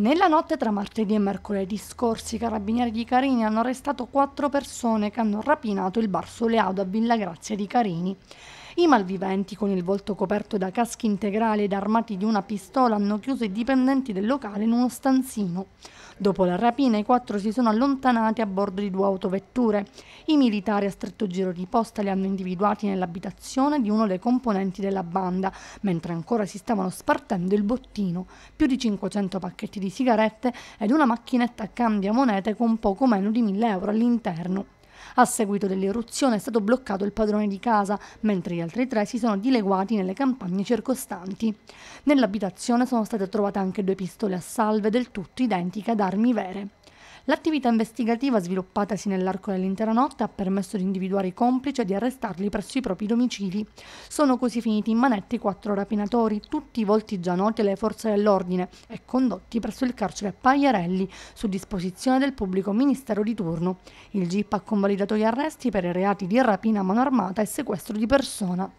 Nella notte tra martedì e mercoledì scorsi i carabinieri di Carini hanno arrestato quattro persone che hanno rapinato il bar Soleado a Villa Grazia di Carini. I malviventi, con il volto coperto da caschi integrali ed armati di una pistola, hanno chiuso i dipendenti del locale in uno stanzino. Dopo la rapina i quattro si sono allontanati a bordo di due autovetture. I militari a stretto giro di posta li hanno individuati nell'abitazione di uno dei componenti della banda, mentre ancora si stavano spartendo il bottino, più di 500 pacchetti di sigarette ed una macchinetta a cambia monete con poco meno di 1000 euro all'interno. A seguito dell'eruzione è stato bloccato il padrone di casa, mentre gli altri tre si sono dileguati nelle campagne circostanti. Nell'abitazione sono state trovate anche due pistole a salve del tutto identiche ad armi vere. L'attività investigativa sviluppatasi nell'arco dell'intera notte ha permesso di individuare i complici e di arrestarli presso i propri domicili. Sono così finiti in manetti quattro rapinatori, tutti volti già noti alle forze dell'ordine e condotti presso il carcere Pagliarelli su disposizione del pubblico ministero di turno. Il GIP ha convalidato gli arresti per i reati di rapina a mano armata e sequestro di persona.